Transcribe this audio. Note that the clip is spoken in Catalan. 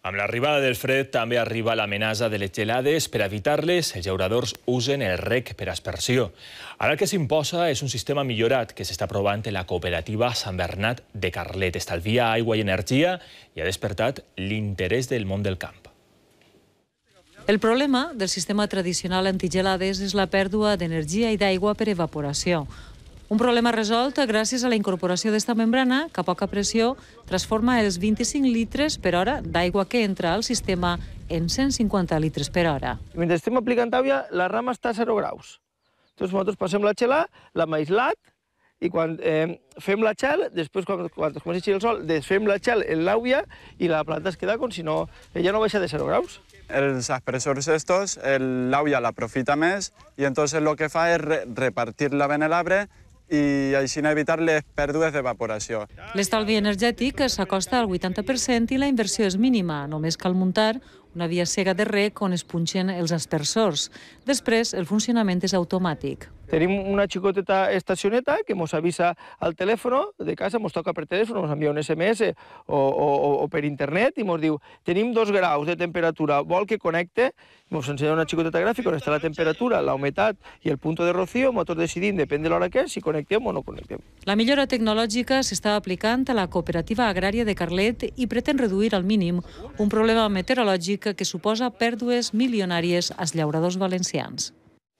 Amb l'arribada del fred també arriba l'amenaça de les gelades. Per evitar-les, els llauradors usen el rec per aspersió. Ara el que s'imposa és un sistema millorat que s'està provant en la cooperativa Sant Bernat de Carlet. Estalvia aigua i energia i ha despertat l'interès del món del camp. El problema del sistema tradicional antigelades és la pèrdua d'energia i d'aigua per evaporació. Un problema resolt gràcies a la incorporació d'esta membrana, que a poca pressió transforma els 25 litres per hora d'aigua que entra al sistema en 150 litres per hora. Mentre estem aplicant àvia, la rama està a 0 graus. Llavors nosaltres passem la xela, la maislat, i quan eh, fem la xel, després quan, quan es comença a el sol, desfem la xel en l'àvia i la planta es queda com si no... Ella eh, no baixa de 0 graus. els aspersores estos, l'àvia l'aprofita més i entonces lo que fa és re repartir-la a l'arbre i eh, així evitar les pèrdues d'evaporació. L'estalvi energètic s'acosta al 80% i la inversió és mínima. Només cal muntar una via cega de rec on es punxen els aspersors. Després, el funcionament és automàtic. Tenim una xicoteta estacioneta que ens avisa al telèfon de casa, ens toca per telèfon, ens envia un SMS eh, o, o, o per internet i ens diu tenim dos graus de temperatura, vol que connecte? Ens ensenya una xicoteta gràfica on està la temperatura, la humitat i el punt de rocío, nosaltres decidim, depèn de l'hora que és, si connectem o no connectem. La millora tecnològica s'està aplicant a la cooperativa agrària de Carlet i pretén reduir al mínim un problema meteorològic econòmica que suposa pèrdues milionàries als llauradors valencians.